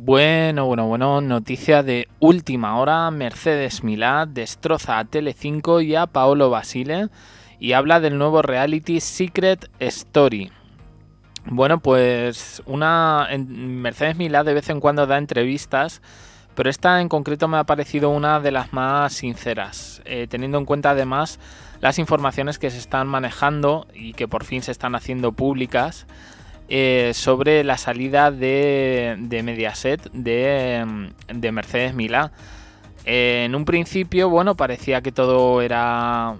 Bueno, bueno, bueno, noticia de última hora. Mercedes Milá destroza a Tele5 y a Paolo Basile y habla del nuevo reality Secret Story. Bueno, pues una Mercedes Milá de vez en cuando da entrevistas, pero esta en concreto me ha parecido una de las más sinceras, eh, teniendo en cuenta además las informaciones que se están manejando y que por fin se están haciendo públicas eh, sobre la salida de, Mediaset mm, de, Mercedes Milá. en un principio, bueno, parecía que todo era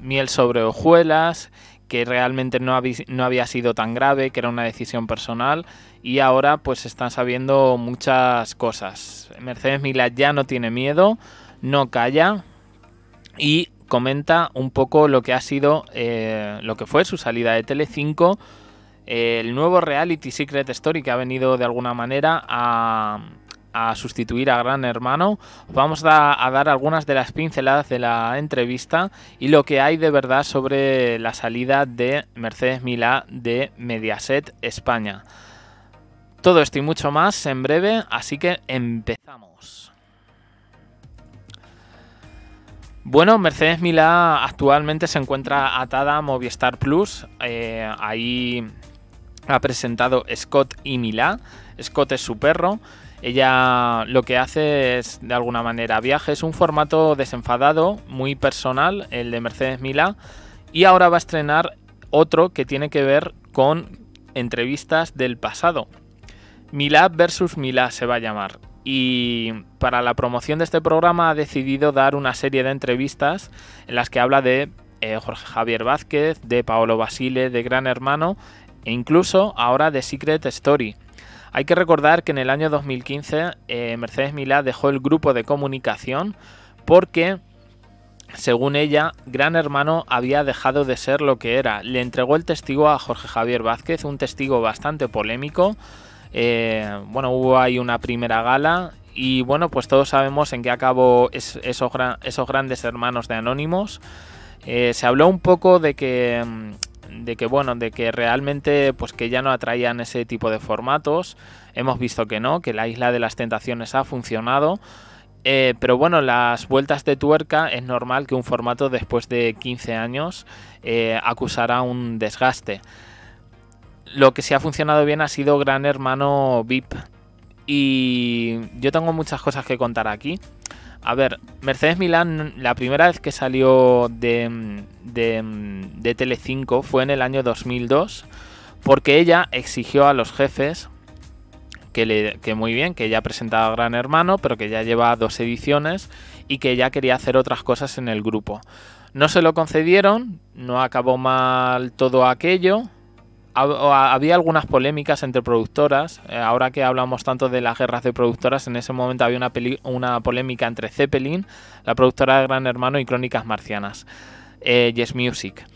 miel sobre hojuelas, que realmente no, había, sido tan grave, que era una decisión personal y ahora pues están sabiendo muchas cosas. Mercedes Milá ya no tiene miedo, no calla y comenta un poco lo que ha sido, eh, lo que fue su salida de Telecinco 5 el nuevo reality Secret Story que ha venido de alguna manera a, sustituir a Gran Hermano. Vamos a, dar algunas de las pinceladas de la entrevista y lo que hay de verdad sobre la salida de Mercedes Milá de Mediaset España. Todo esto y mucho más en breve, así que empezamos. Bueno, Mercedes Milá actualmente se encuentra atada a Movistar Plus. Eh, ahí ha presentado Scott y Milá. Scott es su perro. Ella lo que hace es, de alguna manera, viaje. Es un formato desenfadado, muy personal, el de Mercedes Milá. Y ahora va a estrenar otro que tiene que ver con entrevistas del pasado. Milá versus Milá se va a llamar. Y para la promoción de este programa ha decidido dar una serie de entrevistas en las que habla de eh, Jorge Javier Vázquez, de Paolo Basile, de Gran Hermano, e incluso ahora de Secret Story. Hay que recordar que en el año 2015 eh, Mercedes Milá dejó el grupo de comunicación porque, según ella, Gran Hermano había dejado de ser lo que era. Le entregó el testigo a Jorge Javier Vázquez, un testigo bastante polémico. Eh, bueno, hubo ahí una primera gala y bueno, pues todos sabemos en qué acabó esos, esos, grandes hermanos de Anónimos. Eh, se habló un poco de que mm, de que bueno, de que realmente pues que ya no atraían ese tipo de formatos. Hemos visto que no, que la isla de las tentaciones ha funcionado. Eh, pero bueno, las vueltas de tuerca es normal que un formato después de 15 años eh, acusará un desgaste. Lo que sí ha funcionado bien ha sido Gran Hermano VIP. Y yo tengo muchas cosas que contar aquí. A ver, Mercedes Milán, la primera vez que salió de, de, Tele5 fue en el año 2002, porque ella exigió a los jefes que, le, que, muy bien, que ya presentaba Gran Hermano, pero que ya lleva dos ediciones y que ya quería hacer otras cosas en el grupo. No se lo concedieron, no acabó mal todo aquello, había algunas polémicas entre productoras. Eh, ahora que hablamos tanto de las guerras de productoras, en ese momento había una, polémica entre Zeppelin, la productora de Gran Hermano y Crónicas Marcianas, eh, Yes Music.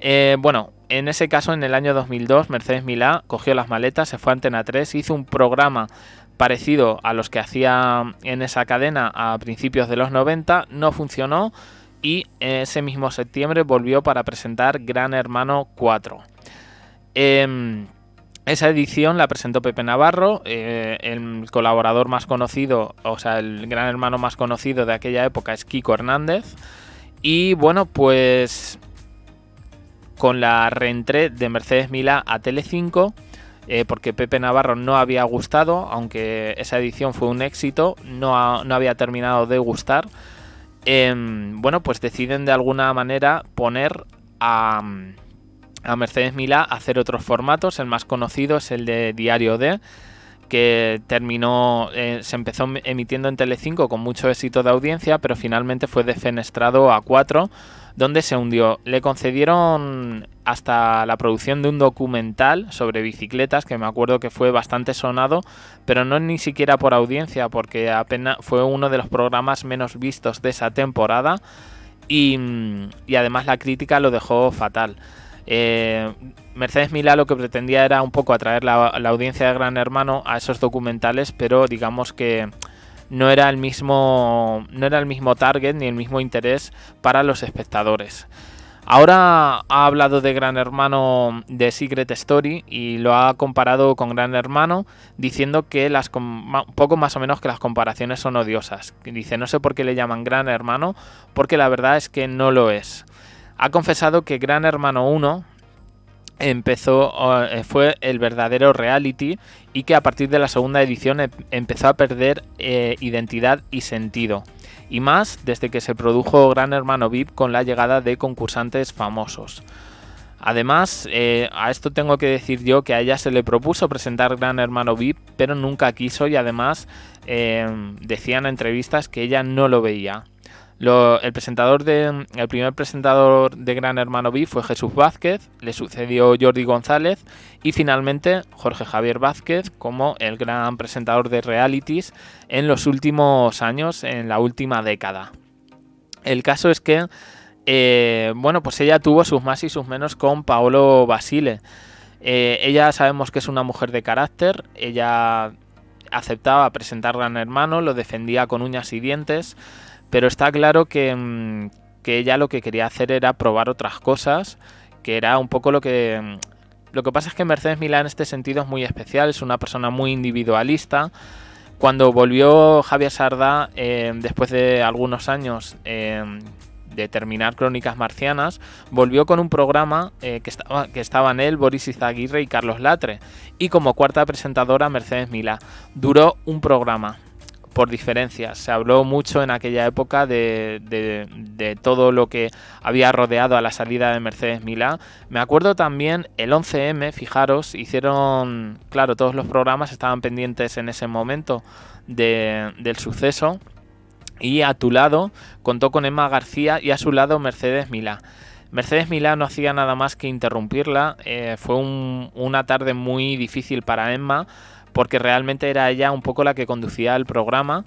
Eh, bueno, en ese caso, en el año 2002, Mercedes Milá cogió las maletas, se fue a Antena 3, hizo un programa parecido a los que hacía en esa cadena a principios de los 90, no funcionó y ese mismo septiembre volvió para presentar Gran Hermano 4. Em, esa edición la presentó Pepe Navarro, eh, el colaborador más conocido, o sea, el gran hermano más conocido de aquella época es Kiko Hernández. Y bueno, pues con la reentré de Mercedes Milá a Telecinco, 5 eh, porque Pepe Navarro no había gustado, aunque esa edición fue un éxito, no, había terminado de gustar. Em, bueno, pues deciden de alguna manera poner a a Mercedes Milá hacer otros formatos. El más conocido es el de Diario D, que terminó, eh, se empezó em-, emitiendo en Telecinco con mucho éxito de audiencia, pero finalmente fue defenestrado a 4, donde se hundió. Le concedieron hasta la producción de un documental sobre bicicletas, que me acuerdo que fue bastante sonado, pero no ni siquiera por audiencia, porque apenas fue uno de los programas menos vistos de esa temporada. y, y además la crítica lo dejó fatal. Eh, Mercedes Milá lo que pretendía era un poco atraer la, audiencia de Gran Hermano a esos documentales, pero digamos que no era el mismo, no era el mismo target ni el mismo interés para los espectadores. Ahora ha hablado de Gran Hermano de Secret Story y lo ha comparado con Gran Hermano diciendo que las poco más o menos que las comparaciones son odiosas. Dice, no sé por qué le llaman Gran Hermano, porque la verdad es que no lo es ha confesado que Gran Hermano 1 empezó eh, fue el verdadero reality y que a partir de la segunda edición em, empezó a perder eh, identidad y sentido y más desde que se produjo Gran Hermano VIP con la llegada de concursantes famosos. Además, eh, a esto tengo que decir yo que a ella se le propuso presentar Gran Hermano VIP, pero nunca quiso y además decían en entrevistas que ella no lo veía el, presentador de, el primer presentador de Gran Hermano B fue Jesús Vázquez, le sucedió Jordi González y finalmente Jorge Javier Vázquez como el gran presentador de realities en los últimos años, en la última década. El caso es que, eh, bueno, pues ella tuvo sus más y sus menos con Paolo Basile. Eh, ella sabemos que es una mujer de carácter, ella aceptaba presentar Gran Hermano, lo defendía con uñas y dientes. Pero está claro mm, que, ella lo que quería hacer era probar otras cosas, que era un poco lo que... Mm, lo que pasa es que Mercedes Milá en este sentido es muy especial, es una persona muy individualista. Cuando volvió Javier Sarda, em, después de algunos años em, de terminar Crónicas Marcianas, volvió con un programa eh, que, estaba, que estaban él, Boris Izaguirre y Carlos Latre, y como cuarta presentadora Mercedes Milá. Duró un programa, por diferencias. Se habló mucho en aquella época de, todo lo que había rodeado a la salida de Mercedes Milá... Me acuerdo también el 11M, fijaros, hicieron, claro, todos los programas estaban pendientes en ese momento del suceso. Y a tu lado contó con Emma García y a su lado Mercedes Milá. Mercedes Milá no hacía nada más que interrumpirla. Eh, fue una tarde muy difícil para Emma porque realmente era ella un poco la que conducía el programa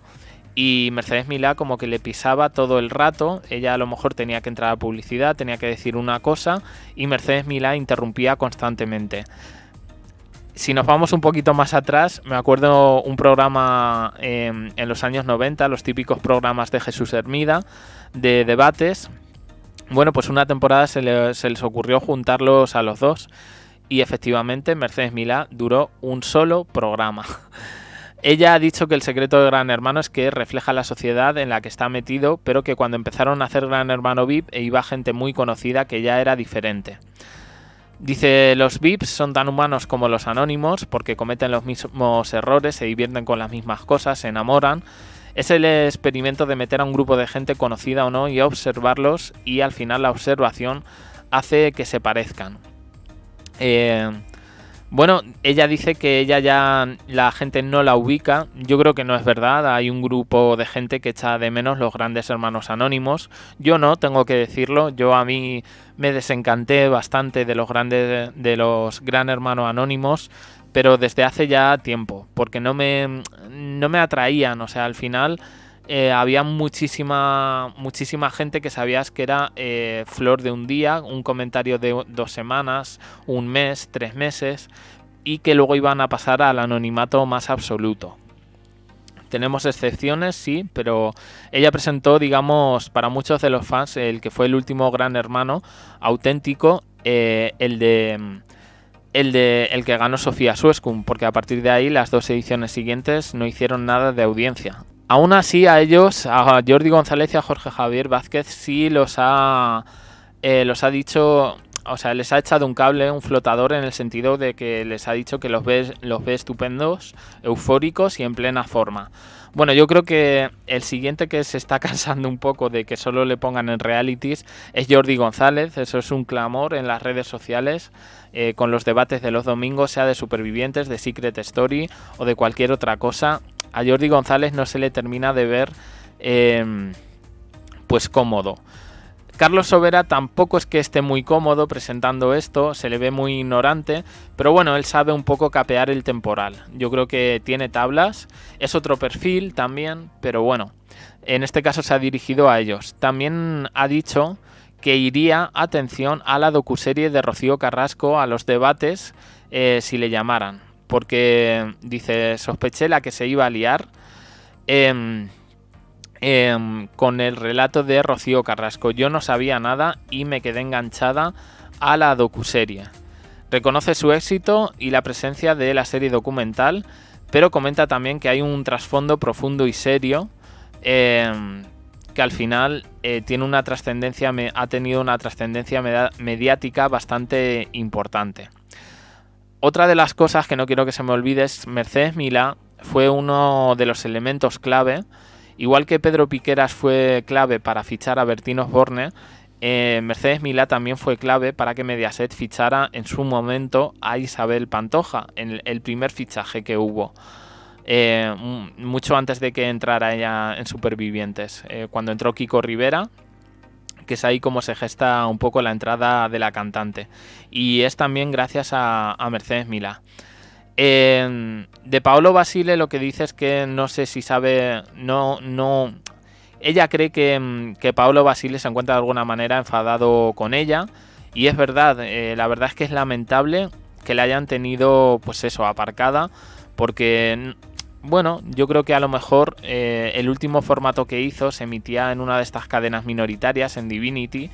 y Mercedes Milá como que le pisaba todo el rato, ella a lo mejor tenía que entrar a publicidad, tenía que decir una cosa y Mercedes Milá interrumpía constantemente. Si nos vamos un poquito más atrás, me acuerdo un programa em, en los años 90, los típicos programas de Jesús Hermida, de debates. Bueno, pues una temporada se se les ocurrió juntarlos a los dos y efectivamente Mercedes Milá duró un solo programa. Ella ha dicho que el secreto de Gran Hermano es que refleja la sociedad en la que está metido, pero que cuando empezaron a hacer Gran Hermano VIP e iba gente muy conocida que ya era diferente. Dice, los VIPs son tan humanos como los anónimos porque cometen los mismos errores, se divierten con las mismas cosas, se enamoran. Es el experimento de meter a un grupo de gente conocida o no y observarlos y al final la observación hace que se parezcan. Eh, bueno, ella dice que ella ya la gente no la ubica. Yo creo que no es verdad. Hay un grupo de gente que echa de menos los grandes hermanos anónimos. Yo no, tengo que decirlo. Yo a mí me desencanté bastante de los grandes de los gran hermanos anónimos, pero desde hace ya tiempo, porque no me no me atraían, o sea, al final eh, había muchísima, muchísima gente que sabías que era eh, flor de un día, un comentario de dos semanas, un mes, tres meses, y que luego iban a pasar al anonimato más absoluto. Tenemos excepciones, sí, pero ella presentó, digamos, para muchos de los fans, el que fue el último gran hermano auténtico, eh, el de el de el que ganó Sofía Suescum, porque a partir de ahí las dos ediciones siguientes no hicieron nada de audiencia. Aún así, a ellos, a Jordi González y a Jorge Javier Vázquez, sí los ha, eh, los ha dicho, o sea, les ha echado un cable, un flotador, en el sentido de que les ha dicho que los ve, los ve estupendos, eufóricos y en plena forma. Bueno, yo creo que el siguiente que se está cansando un poco de que solo le pongan en realities es Jordi González. Eso es un clamor en las redes sociales eh, con los debates de los domingos, sea de supervivientes, de Secret Story o de cualquier otra cosa a Jordi González no se le termina de ver em, pues cómodo. Carlos Sobera tampoco es que esté muy cómodo presentando esto, se le ve muy ignorante, pero bueno, él sabe un poco capear el temporal. Yo creo que tiene tablas, es otro perfil también, pero bueno, en este caso se ha dirigido a ellos. También ha dicho que iría, atención, a la docuserie de Rocío Carrasco, a los debates, eh, si le llamaran porque dice, sospeché la que se iba a liar em, em, con el relato de Rocío Carrasco. Yo no sabía nada y me quedé enganchada a la docuserie. Reconoce su éxito y la presencia de la serie documental, pero comenta también que hay un trasfondo profundo y serio em, que al final eh, tiene una trascendencia, ha tenido una trascendencia mediática bastante importante. Otra de las cosas que no quiero que se me olvide es Mercedes Milá fue uno de los elementos clave. Igual que Pedro Piqueras fue clave para fichar a Bertín Osborne, eh, Mercedes Milá también fue clave para que Mediaset fichara en su momento a Isabel Pantoja, en el primer fichaje que hubo. Eh, mucho antes de que entrara ella en Supervivientes. Eh, cuando entró Kiko Rivera, que es ahí como se gesta un poco la entrada de la cantante. Y es también gracias a, Mercedes Milá. de Paolo Basile lo que dice es que no sé si sabe, no, no, ella cree que, mm, que Paolo Basile se encuentra de alguna manera enfadado con ella. Y es verdad, eh, la verdad es que es lamentable que la hayan tenido, pues eso, aparcada, porque bueno, yo creo que a lo mejor eh, el último formato que hizo se emitía en una de estas cadenas minoritarias, en Divinity,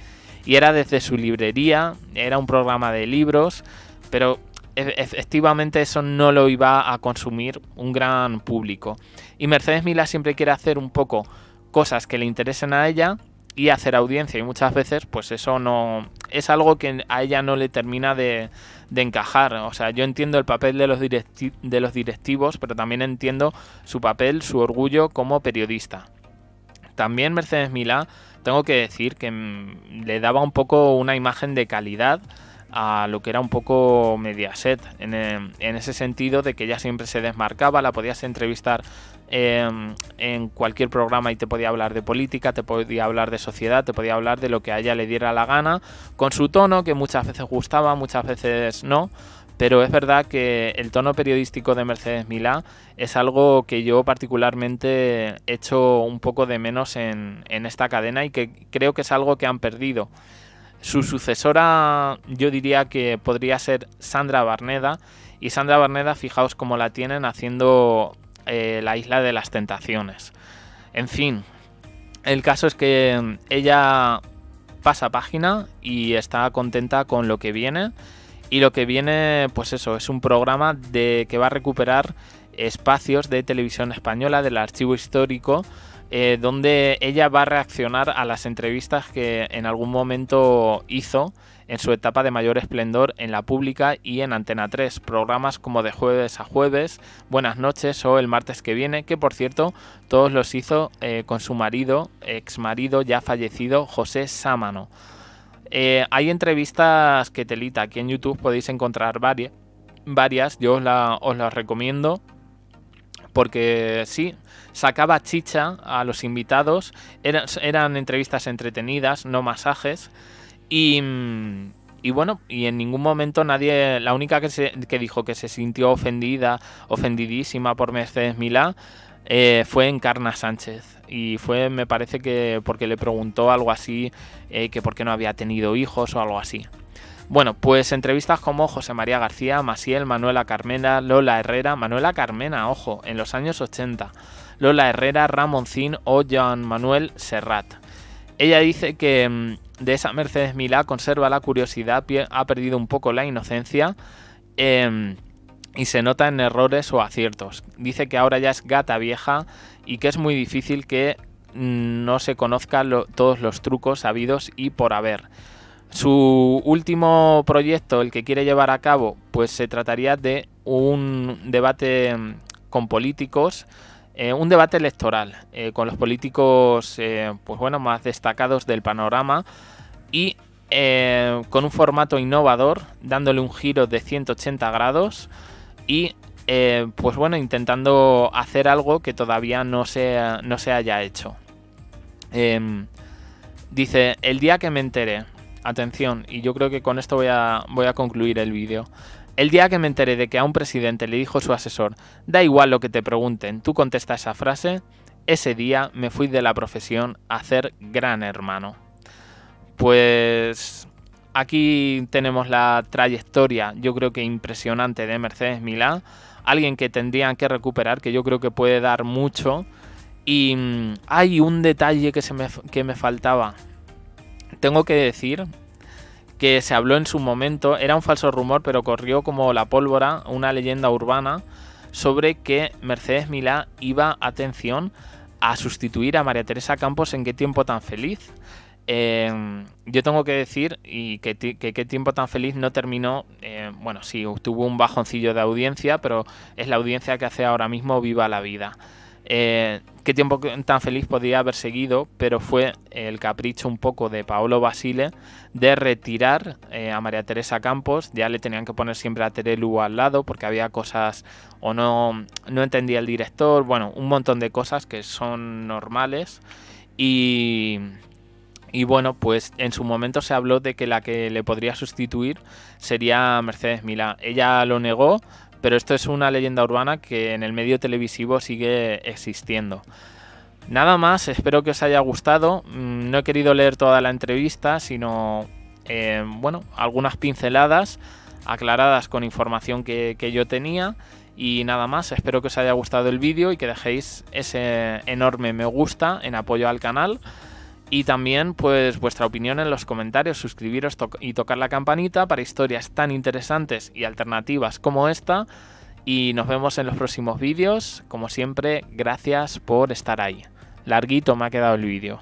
y era desde su librería, era un programa de libros, pero e-, efectivamente eso no lo iba a consumir un gran público. Y Mercedes Mila siempre quiere hacer un poco cosas que le interesen a ella, y hacer audiencia. Y muchas veces, pues eso no es algo que a ella no le termina de, encajar. O sea, yo entiendo el papel de los, de los directivos, pero también entiendo su papel, su orgullo como periodista. También Mercedes Milá, tengo que decir que mm, le daba un poco una imagen de calidad a lo que era un poco Mediaset, en, eh, en, ese sentido de que ella siempre se desmarcaba, la podías entrevistar Em, en cualquier programa y te podía hablar de política, te podía hablar de sociedad, te podía hablar de lo que a ella le diera la gana, con su tono que muchas veces gustaba, muchas veces no. Pero es verdad que el tono periodístico de Mercedes Milá es algo que yo particularmente echo un poco de menos en, en esta cadena y que creo que es algo que han perdido. Su sucesora yo diría que podría ser Sandra Barneda. Y Sandra Barneda, fijaos cómo la tienen haciendo eh, la isla de las tentaciones. En fin, el caso es que mm, ella pasa página y está contenta con lo que viene. Y lo que viene, pues eso, es un programa de que va a recuperar espacios de televisión española del archivo histórico eh, donde ella va a reaccionar a las entrevistas que en algún momento hizo en su etapa de mayor esplendor en la pública y en Antena 3, programas como de jueves a jueves, Buenas noches o el martes que viene, que por cierto todos los hizo eh, con su marido, ex marido ya fallecido, José Sámano. Eh, hay entrevistas que telita, aquí en YouTube podéis encontrar varias, varias yo os, las recomiendo porque sí, sacaba chicha a los invitados, eran entrevistas entretenidas, no masajes. Y, bueno, y en ningún momento nadie, la única que, dijo que se sintió ofendida, ofendidísima por Mercedes Milá, eh, fue Encarna Sánchez. Y fue, me parece que porque le preguntó algo así, eh, que por qué no había tenido hijos o algo así. Bueno, pues entrevistas como José María García, Maciel, Manuela Carmena, Lola Herrera, Manuela Carmena, ojo, en los años 80, Lola Herrera, Ramoncín o Joan Manuel Serrat. Ella dice que mm, de esa Mercedes Milá conserva la curiosidad, ha perdido un poco la inocencia. Em, y se nota en errores o aciertos. Dice que ahora ya es gata vieja y que es muy difícil que mm, no se conozcan todos los trucos sabidos y por haber. Su último proyecto, el que quiere llevar a cabo, pues se trataría de un debate em, con políticos eh, un debate electoral eh, con los políticos eh, pues bueno, más destacados del panorama y con un formato innovador, dándole un giro de 180 grados y pues bueno, intentando hacer algo que todavía no se, no se haya hecho. Em, dice, el día que me enteré, atención, y yo creo que con esto voy a, voy a concluir el vídeo. El día que me enteré de que a un presidente le dijo su asesor, da igual lo que te pregunten, tú contesta esa frase, ese día me fui de la profesión a ser gran hermano. Pues aquí tenemos la trayectoria, yo creo que impresionante, de Mercedes Milá, alguien que tendrían que recuperar, que yo creo que puede dar mucho. Y mm, hay un detalle que, se que me faltaba. Tengo que decir que se habló en su momento, era un falso rumor, pero corrió como la pólvora, una leyenda urbana, sobre que Mercedes Milá iba, atención, a sustituir a María Teresa Campos en qué tiempo tan feliz. Eh, yo tengo que decir y que, Qué tiempo tan feliz no terminó, eh, bueno, sí, tuvo un bajoncillo de audiencia, pero es la audiencia que hace ahora mismo Viva la Vida. Eh, qué tiempo tan feliz podía haber seguido, pero fue el capricho un poco de Paolo Basile de retirar eh, a María Teresa Campos. Ya le tenían que poner siempre a Terelu al lado porque había cosas o no, no entendía el director, bueno, un montón de cosas que son normales. Y, y bueno, pues en su momento se habló de que la que le podría sustituir sería Mercedes Milán, Ella lo negó, pero esto es una leyenda urbana que en el medio televisivo sigue existiendo. Nada más, espero que os haya gustado. Mm, no he querido leer toda la entrevista, sino eh, bueno, algunas pinceladas aclaradas con información que, que, yo tenía. Y nada más, espero que os haya gustado el vídeo y que dejéis ese enorme me gusta en apoyo al canal. Y también, pues, vuestra opinión en los comentarios, suscribiros y tocar la campanita para historias tan interesantes y alternativas como esta. Y nos vemos en los próximos vídeos. Como siempre, gracias por estar ahí. Larguito me ha quedado el vídeo.